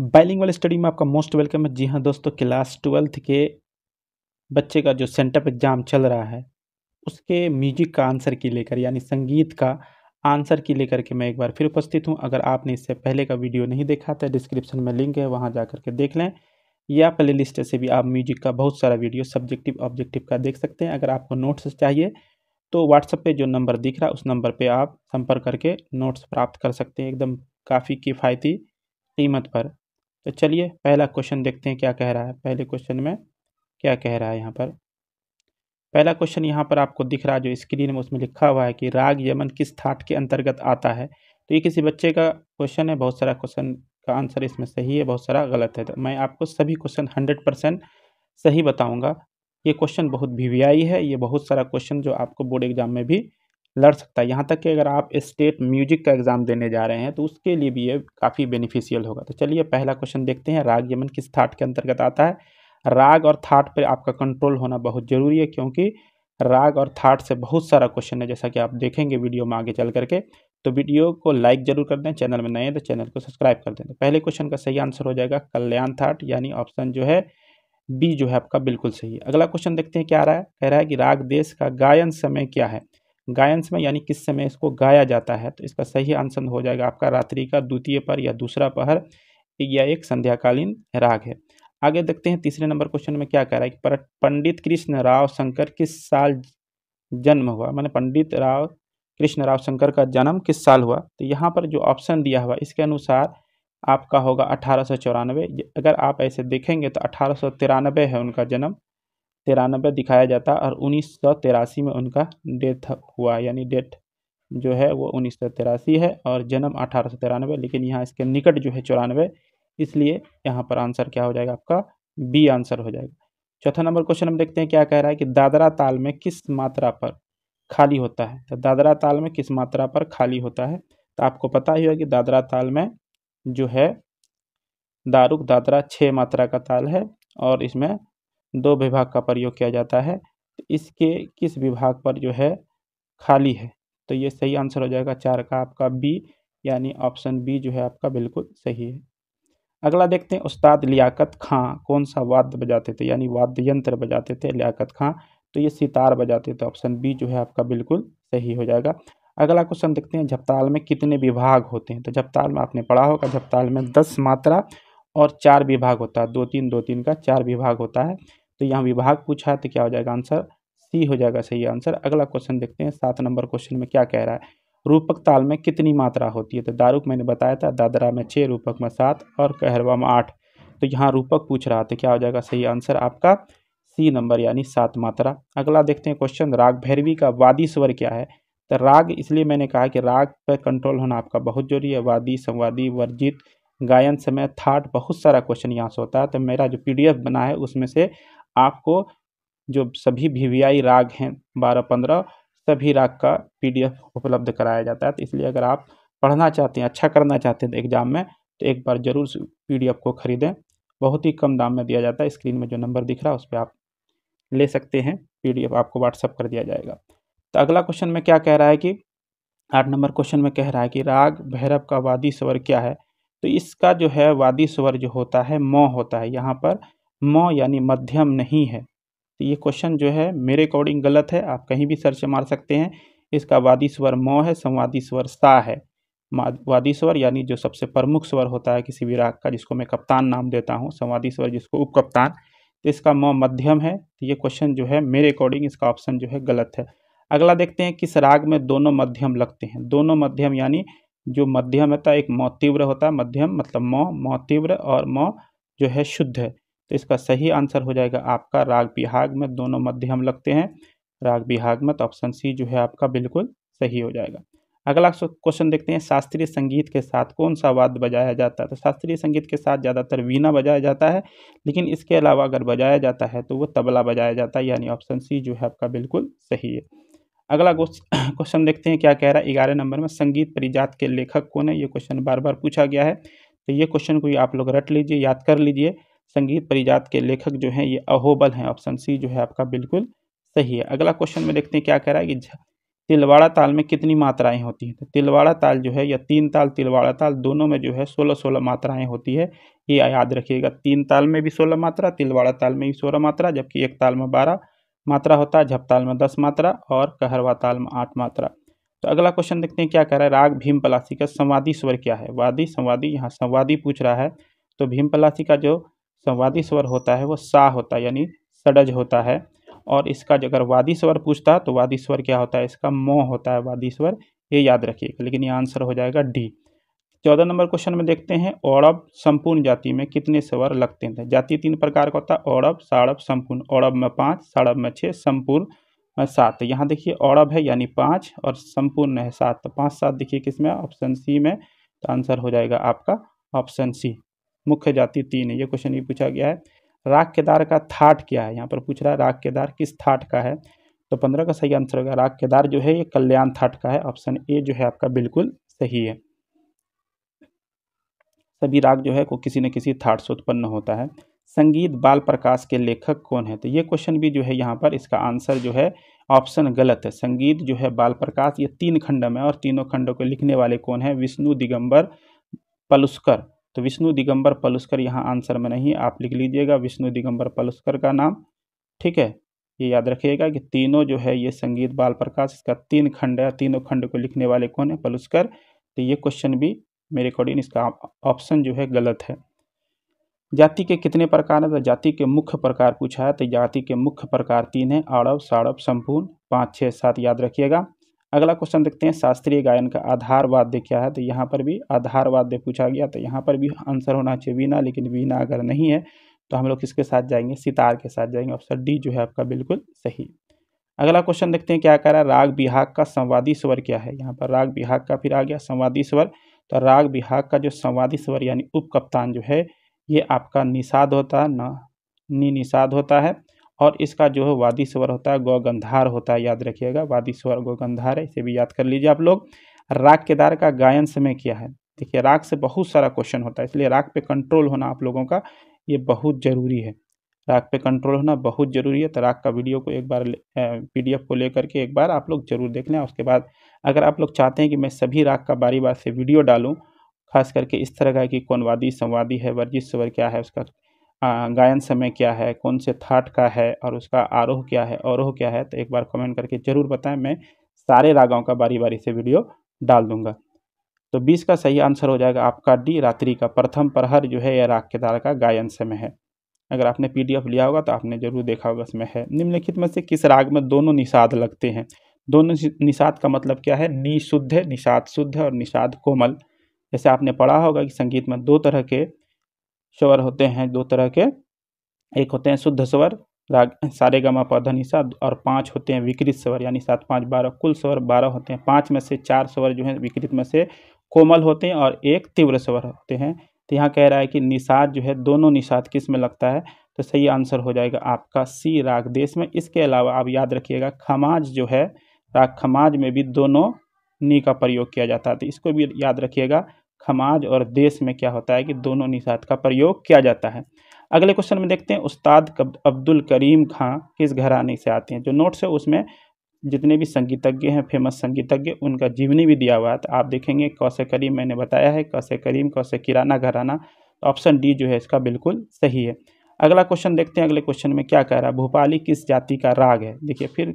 बाइलिंग वाले स्टडी में आपका मोस्ट वेलकम है जी हाँ दोस्तों क्लास ट्वेल्थ के बच्चे का जो सेंटअप एग्ज़ाम चल रहा है उसके म्यूजिक का आंसर की लेकर यानी संगीत का आंसर की लेकर के मैं एक बार फिर उपस्थित हूँ अगर आपने इससे पहले का वीडियो नहीं देखा तो डिस्क्रिप्शन में लिंक है वहाँ जा करके देख लें या प्ले लिस्ट से भी आप म्यूजिक का बहुत सारा वीडियो सब्जेक्टिव ऑब्जेक्टिव का देख सकते हैं अगर आपको नोट्स चाहिए तो व्हाट्सएप पे जो नंबर दिख रहा है उस नंबर पे आप संपर्क करके नोट्स प्राप्त कर सकते हैं एकदम काफ़ी किफ़ायती कीमत पर तो चलिए पहला क्वेश्चन देखते हैं क्या कह रहा है पहले क्वेश्चन में क्या कह रहा है यहाँ पर पहला क्वेश्चन यहाँ पर आपको दिख रहा है जो स्क्रीन में उसमें लिखा हुआ है कि राग यमन किस थाट के अंतर्गत आता है तो ये किसी बच्चे का क्वेश्चन है बहुत सारा क्वेश्चन का आंसर इसमें सही है बहुत सारा गलत है तो मैं आपको सभी क्वेश्चन हंड्रेड परसेंट सही बताऊँगा ये क्वेश्चन बहुत वी है ये बहुत सारा क्वेश्चन जो आपको बोर्ड एग्जाम में भी लड़ सकता है यहाँ तक कि अगर आप स्टेट म्यूजिक का एग्ज़ाम देने जा रहे हैं तो उसके लिए भी ये काफ़ी बेनिफिशियल होगा तो चलिए पहला क्वेश्चन देखते हैं राग यमन किस थाट के अंतर्गत आता है राग और थाट पर आपका कंट्रोल होना बहुत ज़रूरी है क्योंकि राग और थाट से बहुत सारा क्वेश्चन है जैसा कि आप देखेंगे वीडियो में आगे चल करके तो वीडियो को लाइक जरूर कर दें चैनल में नए हैं तो चैनल को सब्सक्राइब कर दें तो पहले क्वेश्चन का सही आंसर हो जाएगा कल्याण थाट यानी ऑप्शन जो है बी जो है आपका बिल्कुल सही है अगला क्वेश्चन देखते हैं क्या आ रहा है कह रहा है कि राग देश का गायन समय क्या है गायन समय यानी किस समय इसको गाया जाता है तो इसका सही आंसर हो जाएगा आपका रात्रि का द्वितीय पर या दूसरा पहर या एक संध्याकालीन राग है आगे देखते हैं तीसरे नंबर क्वेश्चन में क्या कह रहा है कि पंडित कृष्ण राव शंकर किस साल जन्म हुआ मैंने पंडित राव कृष्ण राव शंकर का जन्म किस साल हुआ तो यहाँ पर जो ऑप्शन दिया हुआ इसके अनुसार आपका होगा अठारह अगर आप ऐसे देखेंगे तो अठारह है उनका जन्म तिरानबे दिखाया जाता और उन्नीस सौ तिरासी में उनका डेथ हुआ यानी डेथ जो है वो उन्नीस सौ तिरासी है और जन्म अठारह सौ तिरानवे लेकिन यहाँ इसके निकट जो है चौरानवे इसलिए यहाँ पर आंसर क्या हो जाएगा आपका बी आंसर हो जाएगा चौथा नंबर क्वेश्चन हम देखते हैं क्या कह रहा है कि दादरा ताल में किस मात्रा पर खाली होता है तो दादरा ताल में किस मात्रा पर खाली होता है तो आपको पता ही होगा कि दादरा ताल में जो है दारुक दादरा छः मात्रा का ताल है और इसमें दो विभाग का प्रयोग किया जाता है तो इसके किस विभाग पर जो है खाली है तो ये सही आंसर हो जाएगा चार का आपका बी यानी ऑप्शन बी जो है आपका बिल्कुल सही है अगला देखते हैं उस्ताद लियाकत खां कौन सा वाद्य बजाते थे यानी वाद्य यंत्र बजाते थे लियाकत खां तो ये सितार बजाते थे ऑप्शन बी जो है आपका बिल्कुल सही हो जाएगा अगला क्वेश्चन देखते हैं झपताल में कितने विभाग होते हैं तो झपताल में आपने पढ़ा होगा झपताल में दस मात्रा और चार विभाग होता है दो तीन दो तीन का चार विभाग होता है तो यहाँ विभाग पूछा तो क्या हो जाएगा आंसर सी हो जाएगा सही आंसर अगला क्वेश्चन देखते हैं सात नंबर क्वेश्चन में क्या कह रहा है रूपक ताल में कितनी मात्रा होती है तो दारूक मैंने बताया था दादरा में छः रूपक में सात और कहरवा में आठ तो यहाँ रूपक पूछ रहा था तो क्या हो जाएगा सही आंसर आपका सी नंबर यानी सात मात्रा अगला देखते हैं क्वेश्चन राग भैरवी का वादी स्वर क्या है तो राग इसलिए मैंने कहा कि राग पर कंट्रोल होना आपका बहुत जरूरी है वादी संवादी वर्जित गायन समय थाट बहुत सारा क्वेश्चन यहाँ से होता है तो मेरा जो पीडीएफ बना है उसमें से आपको जो सभी वी वी राग हैं बारह पंद्रह सभी राग का पीडीएफ उपलब्ध कराया जाता है तो इसलिए अगर आप पढ़ना चाहते हैं अच्छा करना चाहते हैं एग्ज़ाम में तो एक बार ज़रूर पीडीएफ को ख़रीदें बहुत ही कम दाम में दिया जाता है स्क्रीन में जो नंबर दिख रहा है उस पर आप ले सकते हैं पीडीएफ आपको व्हाट्सअप कर दिया जाएगा तो अगला क्वेश्चन में क्या कह रहा है कि आठ नंबर क्वेश्चन में कह रहा है कि राग भैरव का वादी स्वर क्या है तो इसका जो है वादी स्वर जो होता है मौ होता है यहाँ पर मौ यानी मध्यम नहीं है तो ये क्वेश्चन जो है मेरे अकॉर्डिंग गलत है आप कहीं भी सर्च मार सकते हैं इसका वादी स्वर म है संवादी स्वर सा है वादी स्वर यानी जो सबसे प्रमुख स्वर होता है किसी भी राग का जिसको मैं कप्तान नाम देता हूँ संवादी स्वर जिसको उप कप्तान तो इसका मौ मध्यम है तो ये क्वेश्चन जो है मेरे अकॉर्डिंग इसका ऑप्शन जो है गलत है अगला देखते हैं किस राग में दोनों मध्यम लगते हैं दोनों मध्यम यानी जो मध्यम होता है तो एक मौ तीव्र होता है मध्यम मतलब मौ मौ तीव्र और मौ जो है शुद्ध है तो इसका सही आंसर हो जाएगा आपका राग में दोनों मध्यम लगते हैं राग में तो ऑप्शन सी जो है आपका बिल्कुल सही हो जाएगा अगला क्वेश्चन देखते हैं शास्त्रीय संगीत के साथ कौन सा वाद्य बजाया जाता है तो शास्त्रीय संगीत के साथ ज़्यादातर वीणा बजाया जाता है लेकिन इसके अलावा अगर बजाया जाता है तो वो तबला बजाया जाता है यानी ऑप्शन सी जो है आपका बिल्कुल सही है अगला क्वेश्चन देखते हैं क्या कह रहा है ग्यारह नंबर में संगीत परिजात के लेखक कौन है ये क्वेश्चन बार बार पूछा गया है तो ये क्वेश्चन को आप लोग रट लीजिए याद कर लीजिए संगीत परिजात के लेखक जो हैं ये अहोबल हैं ऑप्शन सी जो है आपका बिल्कुल सही है अगला क्वेश्चन में देखते हैं क्या कह रहा है कि तिलवाड़ा ताल में कितनी मात्राएं होती हैं तो तिलवाड़ा ताल जो है या तीन ताल तिलवाड़ा ताल दोनों में जो है सोलह सोलह मात्राएं होती है ये याद रखिएगा तीन ताल में भी सोलह मात्रा तिलवाड़ा ताल में भी सोलह मात्रा जबकि एक ताल में बारह मात्रा होता है झपताल में दस मात्रा और कहरवा ताल में आठ मात्रा तो अगला क्वेश्चन देखते हैं क्या कह रहा है राग भीम पलासी का संवादी स्वर क्या है वादी संवादी यहाँ संवादी पूछ रहा है तो भीम पलासी का जो संवादी स्वर होता है वो सा होता है यानी सडज होता है और इसका अगर वादी स्वर पूछता तो वादी स्वर क्या होता है इसका मोह होता है वादी स्वर ये याद रखिएगा लेकिन ये आंसर हो जाएगा डी चौदह नंबर क्वेश्चन में देखते हैं औड़ब संपूर्ण जाति में कितने स्वर लगते हैं जाति तीन प्रकार का होता है औड़ब साड़ब संपूर्ण औड़ब में पाँच साड़ब में छः संपूर्ण में सात तो यहाँ देखिए औड़ब है यानी पाँच और संपूर्ण है सात तो पाँच सात देखिए किसमें ऑप्शन सी में तो आंसर हो जाएगा आपका ऑप्शन सी मुख्य जाति तीन है ये क्वेश्चन भी पूछा गया है राग केदार का थाट क्या है यहाँ पर पूछ रहा है राग केदार किस थाट का है तो पंद्रह का सही आंसर होगा राग केदार जो है ये कल्याण थाट का है ऑप्शन ए जो है आपका बिल्कुल सही है सभी राग जो है को किसी न किसी थाट से उत्पन्न होता है संगीत बाल प्रकाश के लेखक कौन है तो ये क्वेश्चन भी जो है यहाँ पर इसका आंसर जो है ऑप्शन गलत है संगीत जो है बाल प्रकाश ये तीन खंड में और तीनों खंडों को लिखने वाले कौन है विष्णु दिगंबर पलुष्कर तो विष्णु दिगंबर पलुस्कर यहाँ आंसर में नहीं आप लिख लीजिएगा विष्णु दिगंबर पलुस्कर का नाम ठीक है ये याद रखिएगा कि तीनों जो है ये संगीत बाल प्रकाश इसका तीन खंड है तीनों खंड को लिखने वाले कौन है पलुस्कर तो ये क्वेश्चन भी मेरे अकॉर्डिंग इसका ऑप्शन जो है गलत है जाति के कितने प्रकार हैं तो जाति के मुख्य प्रकार पूछा है तो जाति के मुख्य प्रकार तीन हैं आड़व साड़व संपूर्ण पाँच छः सात याद रखिएगा अगला क्वेश्चन देखते हैं शास्त्रीय गायन का आधार वाद्य क्या है तो यहाँ पर भी आधार वाद्य पूछा गया तो यहाँ पर भी आंसर होना चाहिए वीणा लेकिन वीणा अगर नहीं है तो हम लोग किसके साथ जाएंगे सितार के साथ जाएंगे ऑप्शन डी जो है आपका बिल्कुल सही अगला क्वेश्चन देखते हैं क्या कह रहा है राग विहाग का संवादी स्वर क्या है यहाँ पर राग विहाग का फिर आ गया संवादी स्वर तो राग विहाग का जो संवादी स्वर यानी उप जो है ये आपका निषाद होता है न निषाद होता है और इसका जो है वादी स्वर होता है गौगंधार होता है याद रखिएगा वादी स्वर गौगंधार है इसे भी याद कर लीजिए आप लोग राग केदार का गायन समय क्या है देखिए राग से बहुत सारा क्वेश्चन होता है इसलिए राग पे कंट्रोल होना आप लोगों का ये बहुत ज़रूरी है राग पे कंट्रोल होना बहुत ज़रूरी है तो राग का वीडियो को एक बार पी को लेकर के एक बार आप लोग ज़रूर देख लें उसके बाद अगर आप लोग चाहते हैं कि मैं सभी राग का बारी बार से वीडियो डालूँ खास करके इस तरह का कि कौन वादी संवादी है वर्जित स्वर क्या है उसका गायन समय क्या है कौन से थाट का है और उसका आरोह क्या है अवरोह क्या है तो एक बार कमेंट करके ज़रूर बताएं मैं सारे रागों का बारी बारी से वीडियो डाल दूंगा तो बीस का सही आंसर हो जाएगा आपका डी रात्रि का प्रथम प्रहर जो है यह राग के दार का गायन समय है अगर आपने पीडीएफ लिया होगा तो आपने जरूर देखा होगा इसमें है निम्नलिखित में से किस राग में दोनों निषाद लगते हैं दोनों निषाद का मतलब क्या है निशुद्ध निषाद शुद्ध और निषाद कोमल जैसे आपने पढ़ा होगा कि संगीत में दो तरह के स्वर होते हैं दो तरह के एक होते हैं शुद्ध स्वर राग सारे गमा पौधा निशा और पाँच होते हैं विकृत स्वर यानी सात पाँच बारह कुल स्वर बारह होते हैं पाँच में से चार स्वर जो है विकृत में से कोमल होते हैं और एक तीव्र स्वर होते हैं तो यहाँ कह रहा है कि निषाद जो है दोनों निषाद किस में लगता है तो सही आंसर हो जाएगा आपका सी राग देश में इसके अलावा आप याद रखिएगा खमाज जो है राग खमाज में भी दोनों नी का प्रयोग किया जाता है तो इसको भी याद रखिएगा खमाज और देश में क्या होता है कि दोनों निषाद का प्रयोग किया जाता है अगले क्वेश्चन में देखते हैं उस्ताद अब्दुल करीम खां किस घराने से आते हैं जो नोट्स है उसमें जितने भी संगीतज्ञ हैं फेमस संगीतज्ञ उनका जीवनी भी दिया हुआ है तो आप देखेंगे कौसे करीम मैंने बताया है कौसे करीम कौसे किराना घराना ऑप्शन तो डी जो है इसका बिल्कुल सही है अगला क्वेश्चन देखते हैं अगले क्वेश्चन में क्या कह रहा है भोपाली किस जाति का राग है देखिए फिर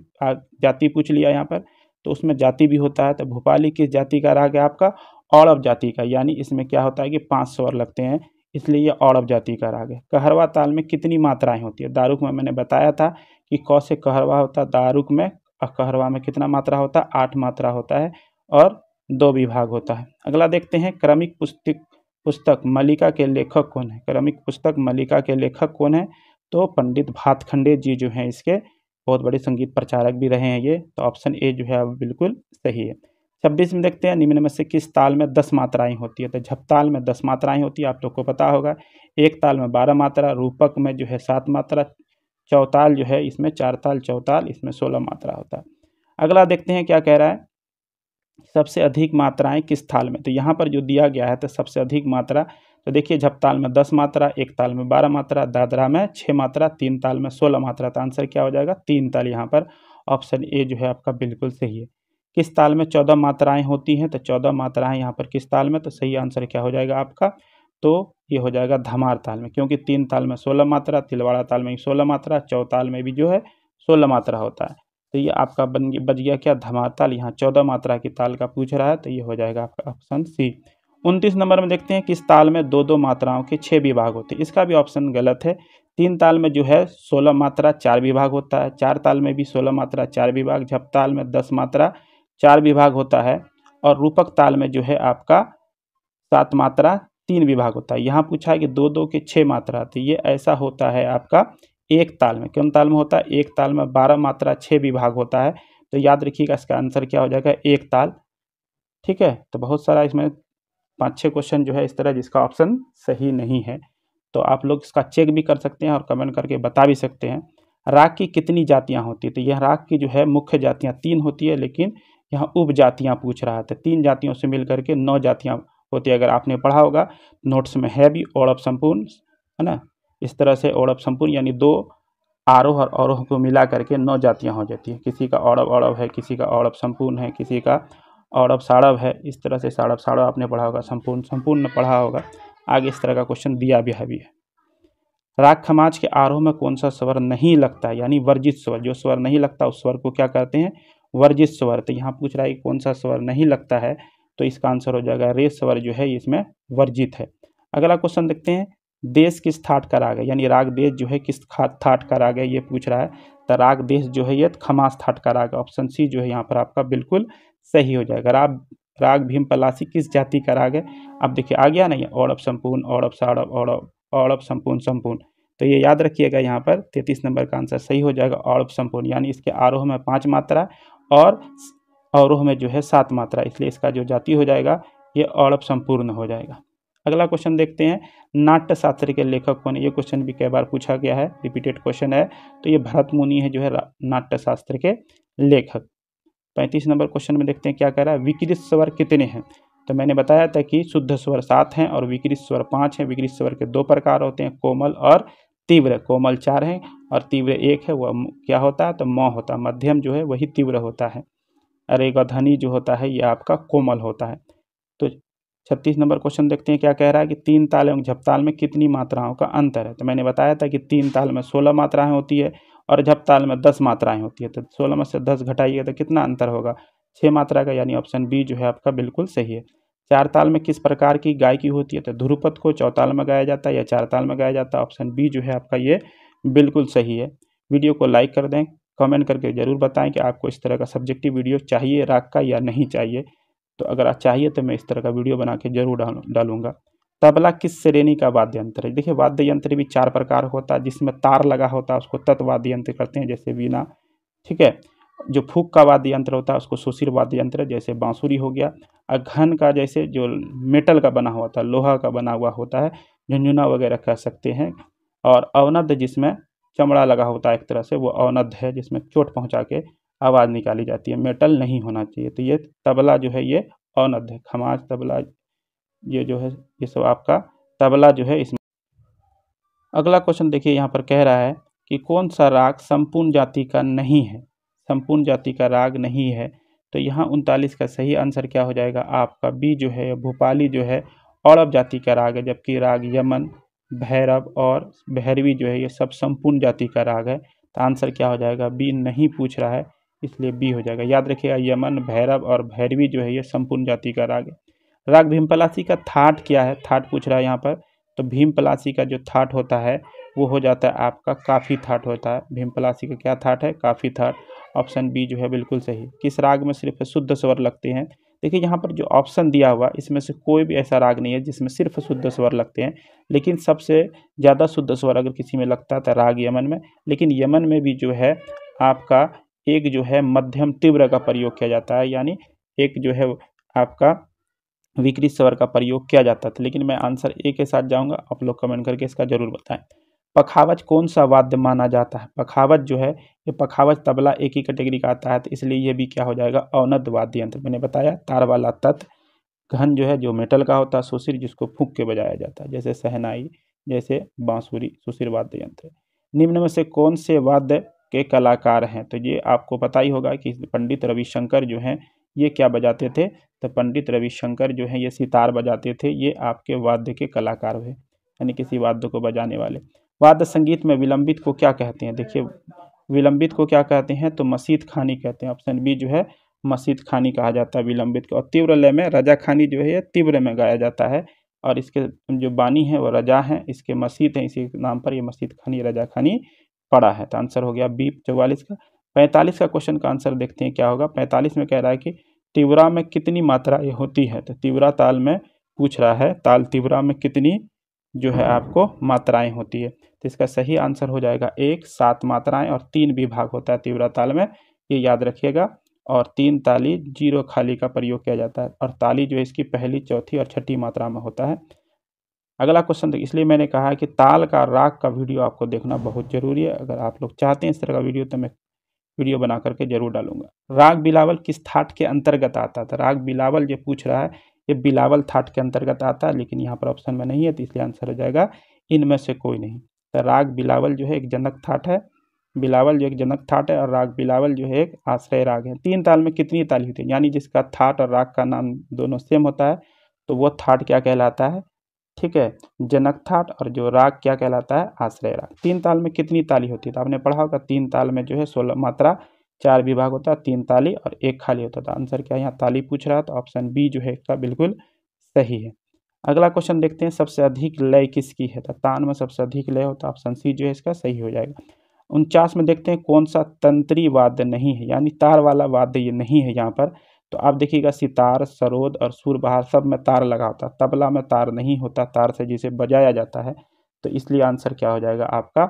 जाति पूछ लिया यहाँ पर तो उसमें जाति भी होता है तो भोपाली किस जाति का राग है आपका औड़व जाति का यानी इसमें क्या होता है कि पाँच स्वर लगते हैं इसलिए यह औड़ब जाति का राग है कहरवा ताल में कितनी मात्राएं होती है दारुक में मैंने बताया था कि कौ से कहरवा होता दारुक में और कहरवा में कितना मात्रा होता है आठ मात्रा होता है और दो विभाग होता है अगला देखते हैं क्रमिक पुस्तक पुस्तक मलिका के लेखक कौन है क्रमिक पुस्तक मलिका के लेखक कौन है तो पंडित भातखंडे जी जो हैं इसके बहुत बड़े संगीत प्रचारक भी रहे हैं ये तो ऑप्शन ए जो है बिल्कुल सही है छब्बीस में देखते हैं निम्न में से किस ताल में दस मात्राएं होती है तो झप ताल में दस मात्राएं होती है आप लोग को पता होगा एक ताल में बारह मात्रा रूपक में जो है सात मात्रा चौताल जो है इसमें चार ताल चौताल इसमें सोलह मात्रा होता है अगला देखते हैं क्या कह रहा है सबसे अधिक मात्राएं किस थाल में तो यहाँ पर जो दिया गया है तो सबसे अधिक मात्रा तो देखिए झपताल में दस मात्रा एक ताल में बारह मात्रा दादरा में छः मात्रा तीन ताल में सोलह मात्रा तो आंसर क्या हो जाएगा तीन ताल यहाँ पर ऑप्शन ए जो है आपका बिल्कुल सही है किस ताल में चौदह मात्राएं होती हैं तो चौदह मात्राएं यहाँ पर किस ताल में तो सही आंसर क्या हो जाएगा आपका तो ये हो जाएगा धमार ताल में क्योंकि तीन ताल में सोलह मात्रा तिलवाड़ा ताल में भी सोलह मात्रा चौताल में भी जो है सोलह मात्रा होता है तो ये आपका बन बच गया क्या धमार ताल यहाँ चौदह मात्रा की ताल का पूछ रहा है तो ये हो जाएगा आपका ऑप्शन सी उनतीस नंबर में देखते हैं किस ताल में दो दो मात्राओं के छः विभाग होते हैं इसका भी ऑप्शन गलत है तीन ताल में जो है सोलह मात्रा चार विभाग होता है चार ताल में भी सोलह मात्रा चार विभाग झप ताल में दस मात्रा चार विभाग होता है और रूपक ताल में जो है आपका सात मात्रा तीन विभाग होता है यहाँ पूछा है कि दो दो के छः मात्रा तो ये ऐसा होता है आपका एक ताल में कौन ताल में होता है एक ताल में बारह मात्रा छः विभाग होता है तो याद रखिएगा इसका आंसर क्या हो जाएगा एक ताल ठीक है तो बहुत सारा इसमें पाँच छः क्वेश्चन जो है इस तरह जिसका ऑप्शन सही नहीं है तो आप लोग इसका चेक भी कर सकते हैं और कमेंट करके बता भी सकते हैं राग की कितनी जातियाँ होती है तो यह राग की जो है मुख्य जातियाँ तीन होती है लेकिन यहाँ उप जातियाँ पूछ रहा था तो तीन जातियों से मिल करके नौ जातियाँ होती है अगर आपने पढ़ा होगा नोट्स में है भी ओड़प संपूर्ण है ना इस तरह से ओड़प संपूर्ण यानी दो आरोह और औरोह को मिला करके नौ जातियाँ हो जाती हैं किसी का औड़ब औरव है किसी का औड़ब संपूर्ण है किसी का औड़ब साड़व है इस तरह से साड़व साड़व आपने पढ़ा होगा संपूर्ण संपूर्ण पढ़ा होगा आगे इस तरह का क्वेश्चन दिया भी है भी है राग खमाज के आरोह में कौन सा स्वर नहीं लगता यानी वर्जित स्वर जो स्वर नहीं लगता उस स्वर को क्या करते हैं वर्जित स्वर तो यहाँ पूछ रहा है कौन सा स्वर नहीं लगता है तो इसका आंसर हो जाएगा रे स्वर जो है इसमें वर्जित है अगला क्वेश्चन देखते हैं देश किस थाट का राग है यानी राग देश जो है किस थाट का राग है ये पूछ रहा है तो राग देश जो है ये खमास थाट का राग ऑप्शन सी जो है यहाँ पर आपका बिल्कुल सही हो जाएगा राग राग भीम पलासी किस जाति का राग है अब देखिए आ गया नहीं औड़प संपूर्ण औड़प साड़प औड़प औड़प संपूर्ण संपूर्ण तो ये याद रखिएगा यहाँ पर तैंतीस नंबर का आंसर सही हो जाएगा औड़प संपूर्ण यानी इसके आरोह में पाँच मात्रा और औरोह में जो है सात मात्रा इसलिए इसका जो जाति हो जाएगा ये औड़प संपूर्ण हो जाएगा अगला क्वेश्चन देखते हैं नाट्य शास्त्र के लेखक कौन है ये क्वेश्चन भी कई बार पूछा गया है रिपीटेड क्वेश्चन है तो ये भरत मुनि है जो है नाट्य शास्त्र के लेखक पैंतीस नंबर क्वेश्चन में देखते हैं क्या कह रहा है विकृत स्वर कितने हैं तो मैंने बताया था कि शुद्ध स्वर सात हैं और विकृत स्वर पाँच हैं विकृत स्वर के दो प्रकार होते हैं कोमल और तीव्र कोमल चार हैं और तीव्र एक है वह क्या होता है तो म होता है मध्यम जो है वही तीव्र होता है अरे गधनी जो होता है ये आपका कोमल होता है तो छत्तीस नंबर क्वेश्चन देखते हैं क्या कह रहा है कि तीन ताल एवं झपताल में कितनी मात्राओं का अंतर है तो मैंने बताया था कि तीन ताल में सोलह मात्राएँ होती है और झपताल में दस मात्राएँ होती है तो सोलह में से दस घटाइए तो कितना अंतर होगा छः मात्रा का यानी ऑप्शन बी जो है आपका बिल्कुल सही है चार ताल में किस प्रकार की गायकी होती है तो ध्रुपद को चौताल में गाया जाता है या चार ताल में गाया जाता है ऑप्शन बी जो है आपका ये बिल्कुल सही है वीडियो को लाइक कर दें कमेंट करके ज़रूर बताएं कि आपको इस तरह का सब्जेक्टिव वीडियो चाहिए राग का या नहीं चाहिए तो अगर आप चाहिए तो मैं इस तरह का वीडियो बना के जरूर डालू डालूंगा तबला किस श्रेणी का वाद्य यंत्र है देखिए वाद्य यंत्र भी चार प्रकार होता है जिसमें तार लगा होता है उसको तत्वाद्य यंत्र करते हैं जैसे वीणा ठीक है जो फूक का वाद्य यंत्र होता है उसको सुशील वाद्य यंत्र जैसे बांसुरी हो गया और घन का जैसे जो मेटल का बना हुआ था लोहा का बना हुआ होता है झुंझुना वगैरह कह सकते हैं और अवनद जिसमें चमड़ा लगा होता है एक तरह से वो अवनद है जिसमें चोट पहुंचा के आवाज़ निकाली जाती है मेटल नहीं होना चाहिए तो ये तबला जो है ये अवनद है खमाज तबला ये जो है ये सब आपका तबला जो है इसमें अगला क्वेश्चन देखिए यहाँ पर कह रहा है कि कौन सा राग संपूर्ण जाति का नहीं है संपूर्ण जाति का राग नहीं है तो यहाँ उनतालीस का सही आंसर क्या हो जाएगा आपका बी जो है भोपाली जो है औरब जाति का राग है जबकि राग यमन भैरव और भैरवी जो है ये सब संपूर्ण जाति का राग है तो आंसर क्या हो जाएगा बी नहीं पूछ रहा है इसलिए बी हो जाएगा याद रखिएगा यमन भैरव और भैरवी जो है ये संपूर्ण जाति का राग है राग भीम पलासी का थाट क्या है थाट पूछ रहा है यहाँ पर तो भीम पलासी का जो थाट होता है वो हो जाता है आपका काफ़ी थाट होता है भीम पलासी का क्या थाट है काफ़ी थाट ऑप्शन बी जो है बिल्कुल सही किस राग में सिर्फ शुद्ध स्वर लगते हैं देखिए यहाँ पर जो ऑप्शन दिया हुआ इसमें से कोई भी ऐसा राग नहीं है जिसमें सिर्फ शुद्ध स्वर लगते हैं लेकिन सबसे ज़्यादा शुद्ध स्वर अगर किसी में लगता है तो राग यमन में लेकिन यमन में भी जो है आपका एक जो है मध्यम तीव्र का प्रयोग किया जाता है यानी एक जो है आपका विकृत स्वर का प्रयोग किया जाता था लेकिन मैं आंसर ए के साथ जाऊँगा आप लोग कमेंट करके इसका ज़रूर बताएँ पखावज कौन सा वाद्य माना जाता है पखावज जो है ये पखावज तबला एक ही कैटेगरी का आता है तो इसलिए ये भी क्या हो जाएगा अवनद वाद्य यंत्र मैंने बताया तार वाला तत् घन जो है जो मेटल का होता है सुशिर जिसको फूक के बजाया जाता है जैसे सहनाई जैसे बांसुरी सुशिर वाद्य यंत्र निम्न में से कौन से वाद्य के कलाकार हैं तो ये आपको पता ही होगा कि पंडित रविशंकर जो हैं ये क्या बजाते थे तो पंडित रविशंकर जो हैं ये सितार बजाते थे ये आपके वाद्य के कलाकार हुए यानी किसी वाद्य को बजाने वाले वाद्य संगीत में विलंबित को क्या कहते हैं देखिए विलंबित को क्या कहते हैं तो मसीद खानी कहते हैं ऑप्शन बी जो है मसीद खानी कहा जाता है विलंबित को और तीव्र लय में रजा खानी जो है ये तीव्र में गाया जाता है और इसके जो बानी है वो रजा है इसके मसीद हैं इसी नाम पर ये मसीद खानी रजा खानी पड़ा है तो आंसर हो गया बी चौवालीस का पैंतालीस का क्वेश्चन का आंसर देखते हैं क्या होगा पैंतालीस में कह रहा है कि तिवरा में कितनी मात्राएँ होती है तो तिवरा ताल में पूछ रहा है ताल तिवरा में कितनी जो है आपको मात्राएं होती है तो इसका सही आंसर हो जाएगा एक सात मात्राएं और तीन विभाग होता है तीव्रा ताल में ये याद रखिएगा और तीन ताली जीरो खाली का प्रयोग किया जाता है और ताली जो है इसकी पहली चौथी और छठी मात्रा में होता है अगला क्वेश्चन तो इसलिए मैंने कहा है कि ताल का राग का वीडियो आपको देखना बहुत ज़रूरी है अगर आप लोग चाहते हैं इस तरह का वीडियो तो मैं वीडियो बना करके जरूर डालूंगा राग बिलावल किस थाट के अंतर्गत आता था तो राग बिलावल जो पूछ रहा है ये बिलावल थाट के अंतर्गत आता है लेकिन यहाँ पर ऑप्शन में नहीं है तो इसलिए आंसर हो जाएगा इनमें से कोई नहीं तो राग बिलावल जो है एक जनक थाट है बिलावल जो एक जनक थाट है और राग बिलावल जो है एक आश्रय राग है तीन ताल में कितनी ताली होती है यानी जिसका थाट और राग का नाम दोनों सेम होता है तो वो थाट क्या कहलाता है ठीक है जनक थाट और जो राग क्या कहलाता है आश्रय राग तीन ताल में कितनी ताली होती है तो आपने पढ़ा होगा तीन ताल में जो है सोलह मात्रा चार विभाग होता तीन ताली और एक खाली होता था आंसर क्या यहाँ ताली पूछ रहा था ऑप्शन बी जो है इसका बिल्कुल सही है अगला क्वेश्चन देखते हैं सबसे अधिक लय किसकी है तो तान में सबसे अधिक लय होता ऑप्शन सी जो है इसका सही हो जाएगा उनचास में देखते हैं कौन सा तंत्री वाद्य नहीं है यानी तार वाला वाद्य ये नहीं है यहाँ पर तो आप देखिएगा सितार सरोद और सूरबहार सब में तार लगा होता तबला में तार नहीं होता तार से जिसे बजाया जाता है तो इसलिए आंसर क्या हो जाएगा आपका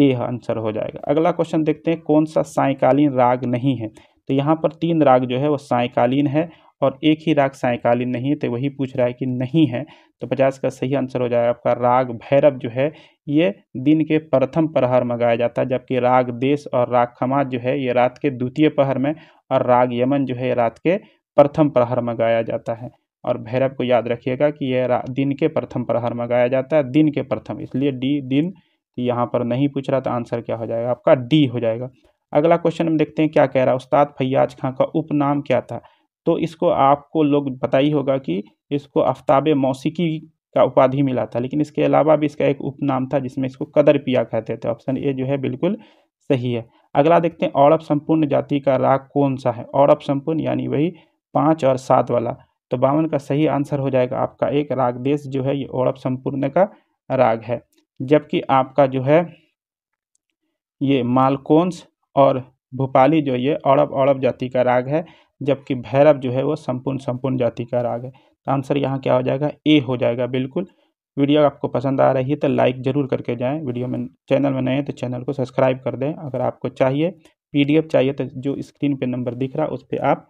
ए आंसर हो जाएगा अगला क्वेश्चन देखते हैं कौन सा सायकालीन राग नहीं है तो यहाँ पर तीन राग जो है वो सायकालीन है और एक ही राग सायकालीन नहीं है तो वही पूछ रहा है कि नहीं है तो पचास का सही आंसर हो जाएगा आपका राग भैरव जो है ये दिन के प्रथम प्रहर में गाया जाता है जबकि राग देश और राग खमाज जो है ये रात के द्वितीय प्रहर में और राग यमन जो है रात के प्रथम प्रहर में गाया जाता है और भैरव को याद रखिएगा कि यह दिन के प्रथम प्रहर में गाया जाता है दिन के प्रथम इसलिए डी दिन यहाँ पर नहीं पूछ रहा तो आंसर क्या हो जाएगा आपका डी हो जाएगा अगला क्वेश्चन हम देखते हैं क्या कह रहा है उस्ताद फैयाज खां का उपनाम क्या था तो इसको आपको लोग पता ही होगा कि इसको आफ्ताब मौसीकी का उपाधि मिला था लेकिन इसके अलावा भी इसका एक उपनाम था जिसमें इसको कदर पिया कहते थे ऑप्शन ए जो है बिल्कुल सही है अगला देखते हैं औरब संपूर्ण जाति का राग कौन सा है औरब संपूर्ण यानी वही पाँच और सात वाला तो बावन का सही आंसर हो जाएगा आपका एक राग देश जो है ये औरब संपूर्ण का राग है जबकि आपका जो है ये मालकोंस और भोपाली जो ये औड़ब औड़ब जाति का राग है जबकि भैरव जो है वो संपूर्ण संपूर्ण जाति का राग है तो आंसर यहाँ क्या हो जाएगा ए हो जाएगा बिल्कुल वीडियो आपको पसंद आ रही है तो लाइक ज़रूर करके जाएं वीडियो में चैनल में नए हैं तो चैनल को सब्सक्राइब कर दें अगर आपको चाहिए पीडीएफ चाहिए तो जो स्क्रीन पे नंबर दिख रहा है उस पर आप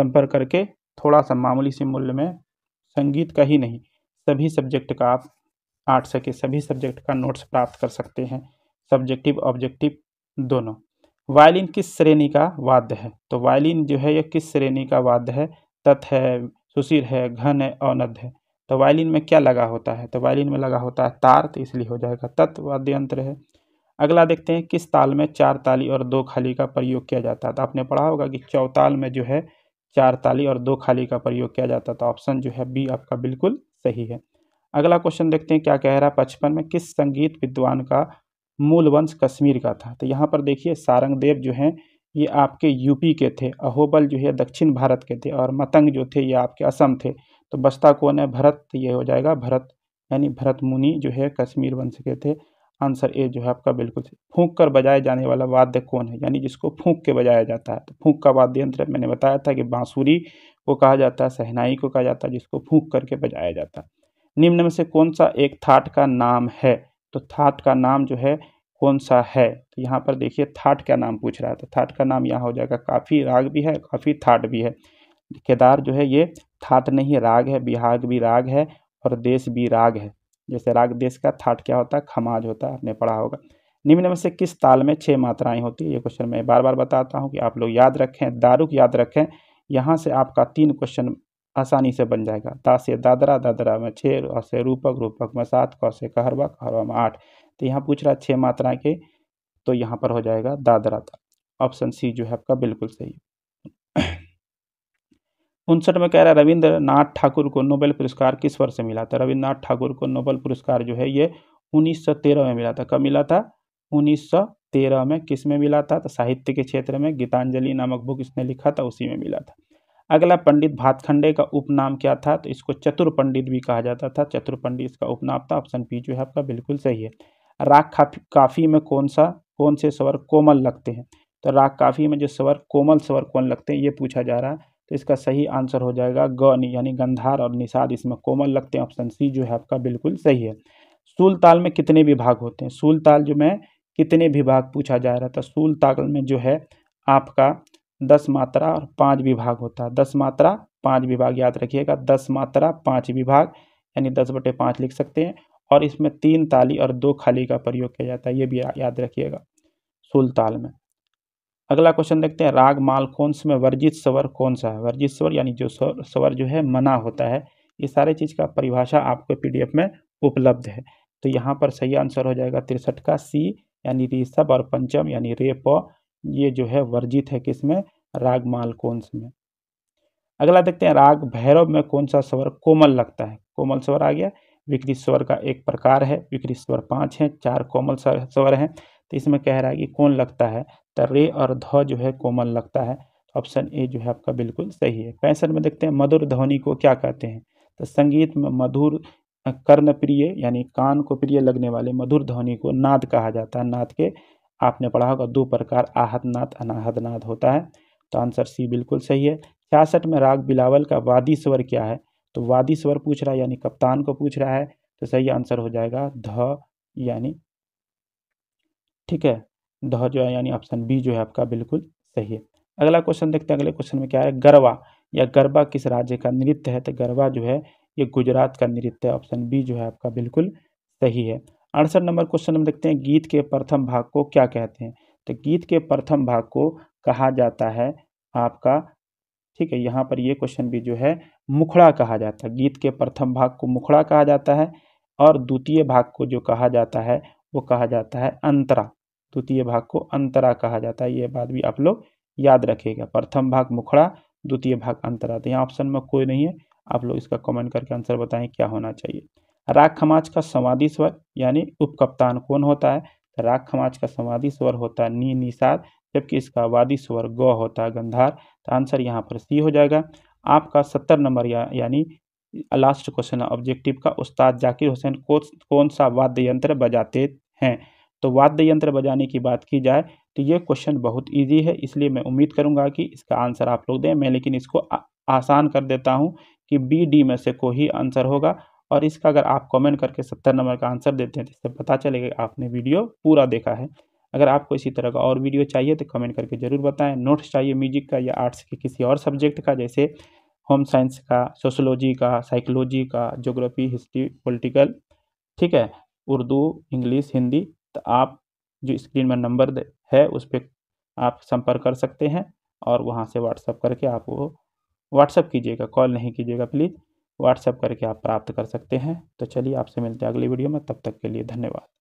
संपर्क करके थोड़ा सा मामूली से मूल्य में संगीत का ही नहीं सभी सब्जेक्ट का आप आर्ट्स के सभी सब्जेक्ट का नोट्स प्राप्त कर सकते हैं सब्जेक्टिव ऑब्जेक्टिव दोनों वायलिन किस श्रेणी का वाद्य है तो वायलिन जो है यह किस श्रेणी का वाद्य है तथ है सुशीर है घन है अवनद है तो वायलिन में क्या लगा होता है तो वायलिन में लगा होता है तार तो इसलिए हो जाएगा तत् वाद्य यंत्र है अगला देखते हैं किस ताल में चार ताली और दो खाली का प्रयोग किया जाता है तो आपने पढ़ा होगा कि चौताल में जो है चार ताली और दो खाली का प्रयोग किया जाता था ऑप्शन तो जो है बी आपका बिल्कुल सही है अगला क्वेश्चन देखते हैं क्या कह रहा है पचपन में किस संगीत विद्वान का मूल वंश कश्मीर का था तो यहाँ पर देखिए सारंगदेव जो हैं ये आपके यूपी के थे अहोबल जो है दक्षिण भारत के थे और मतंग जो थे ये आपके असम थे तो बस्ता कौन है भरत ये हो जाएगा भरत यानी भरत मुनि जो है कश्मीर वंश के थे आंसर ए जो है आपका बिल्कुल फूंक कर बजाया जाने वाला वाद्य कौन है यानी जिसको फूंक के बजाया जाता है तो फूंक का वाद्य यंत्र मैंने बताया था कि बांसुरी को कहा जाता है सहनाई को कहा जाता है जिसको फूंक करके बजाया जाता है निम्न में से कौन सा एक थाट का नाम है तो थाट का नाम जो है कौन सा है तो यहाँ पर देखिए थाट का नाम पूछ रहा है तो थाट का नाम यहाँ हो जाएगा काफ़ी राग भी है काफ़ी थाट भी है केदार जो है ये थाट नहीं राग है बिहाग भी राग है और देश भी राग है जैसे राग देश का थाट क्या होता है खमाज होता है आपने पढ़ा होगा निम्न में से किस ताल में छः मात्राएँ होती है ये क्वेश्चन मैं बार बार बताता हूँ कि आप लोग याद रखें दारुक याद रखें यहाँ से आपका तीन क्वेश्चन आसानी से बन जाएगा ता से दादरा दादरा में छः और से रूपक रूपक में सात क से कहरवा कहरवा में आठ तो यहाँ पूछ रहा है छः मात्रा के तो यहाँ पर हो जाएगा दादरा था ऑप्शन सी जो है आपका बिल्कुल सही उनसठ में कह रहा है रविंद्रनाथ ठाकुर को नोबेल पुरस्कार किस वर्ष मिला था रविंद्रनाथ ठाकुर को नोबेल पुरस्कार जो है ये तेरह में मिला था कब मिला था उन्नीस तेरह में किस में मिला था तो साहित्य के क्षेत्र में गीतांजलि नामक बुक इसने लिखा था उसी में मिला था अगला पंडित भातखंडे का उपनाम क्या था तो इसको चतुर पंडित भी कहा जाता था चतुर पंडित इसका उपनाम था ऑप्शन पी जो है आपका बिल्कुल सही है राग काफी काफ़ी में कौन सा कौन से स्वर कोमल लगते हैं तो राग काफ़ी में जो स्वर कोमल स्वर कौन लगते हैं ये पूछा जा रहा है तो इसका सही आंसर हो जाएगा ग यानी गंधार और निषाद इसमें कोमल लगते हैं ऑप्शन सी जो है आपका बिल्कुल सही है सूल ताल में कितने विभाग होते हैं सूल ताल जो में कितने विभाग पूछा जा रहा था सूल ताल में जो है आपका दस मात्रा और पाँच विभाग होता है दस मात्रा पांच विभाग याद रखिएगा दस मात्रा पांच विभाग यानी दस बटे पाँच लिख सकते हैं और इसमें तीन ताली और दो खाली का प्रयोग किया जाता है ये भी याद रखिएगा सुलताल में अगला क्वेश्चन देखते हैं राग माल से में वर्जित स्वर कौन सा है वर्जित स्वर यानी जो स्वर जो है मना होता है ये सारे चीज़ का परिभाषा आपको पीडीएफ में उपलब्ध है तो यहाँ पर सही आंसर हो जाएगा तिरसठ का सी यानी ऋषभ और पंचम यानी रेप ये जो है वर्जित है किसमें राग से में अगला देखते हैं राग भैरव में कौन सा स्वर कोमल लगता है कोमल स्वर आ गया विकृत स्वर का एक प्रकार है विकृत स्वर पाँच है चार कोमल स्वर हैं तो इसमें कह रहा है कि कौन लगता है तो रे और ध जो है कोमल लगता है तो ऑप्शन ए जो है आपका बिल्कुल सही है पैंसठ में देखते हैं मधुर ध्वनि को क्या कहते हैं तो संगीत में मधुर कर्ण प्रिय यानी कान को प्रिय लगने वाले मधुर ध्वनि को नाद कहा जाता है नाद के आपने पढ़ा होगा दो प्रकार आहतनाद अनाहतनाद होता है तो आंसर सी बिल्कुल सही है छियासठ में राग बिलावल का वादी स्वर क्या है तो वादी स्वर पूछ रहा है यानी कप्तान को पूछ रहा है तो सही आंसर हो जाएगा ध यानी ठीक है ध जो है यानी ऑप्शन बी जो है आपका बिल्कुल सही है अगला क्वेश्चन देखते हैं अगले क्वेश्चन में क्या है गरबा या गरबा किस राज्य का नृत्य है तो गरबा जो है ये गुजरात का नृत्य है ऑप्शन बी जो है आपका बिल्कुल सही है अड़सठ नंबर क्वेश्चन हम देखते हैं गीत के प्रथम भाग को क्या कहते हैं तो गीत के प्रथम भाग को कहा जाता है आपका ठीक है यहाँ पर ये क्वेश्चन भी जो है मुखड़ा कहा जाता है गीत के प्रथम भाग को मुखड़ा कहा जाता है और द्वितीय भाग को जो कहा जाता है वो कहा जाता है अंतरा द्वितीय भाग को अंतरा कहा जाता है ये बात भी आप लोग याद रखेगा प्रथम भाग मुखड़ा द्वितीय भाग अंतरा तो यहाँ ऑप्शन में कोई नहीं है आप लोग इसका कमेंट करके आंसर बताएं क्या होना चाहिए राग खमाज का समाधि स्वर यानी उपकप्तान कौन होता है तो राग खमाज का समाधि स्वर होता है नी निषाद जबकि इसका वादी स्वर ग होता है गंधार तो आंसर यहाँ पर सी हो जाएगा आपका सत्तर नंबर या, यानी लास्ट क्वेश्चन ऑब्जेक्टिव का उस्ताद जाकिर हुसैन कौन सा वाद्य यंत्र बजाते हैं तो वाद्य यंत्र बजाने की बात की जाए तो ये क्वेश्चन बहुत इजी है इसलिए मैं उम्मीद करूंगा कि इसका आंसर आप लोग दें मैं लेकिन इसको आ, आसान कर देता हूं कि बी डी में से कोई आंसर होगा और इसका अगर आप कमेंट करके सत्तर नंबर का आंसर देते हैं तो इससे पता चलेगा आपने वीडियो पूरा देखा है अगर आपको इसी तरह का और वीडियो चाहिए तो कमेंट करके ज़रूर बताएं नोट्स चाहिए म्यूजिक का या आर्ट्स के किसी और सब्जेक्ट का जैसे होम साइंस का सोशोलॉजी का साइकोलॉजी का जोग्राफी हिस्ट्री पोलिटिकल ठीक है उर्दू इंग्लिश हिंदी तो आप जो स्क्रीन में नंबर है उस पर आप संपर्क कर सकते हैं और वहाँ से व्हाट्सअप करके आप वो व्हाट्सअप कीजिएगा कॉल नहीं कीजिएगा प्लीज़ व्हाट्सअप करके आप प्राप्त कर सकते हैं तो चलिए आपसे मिलते हैं अगली वीडियो में तब तक के लिए धन्यवाद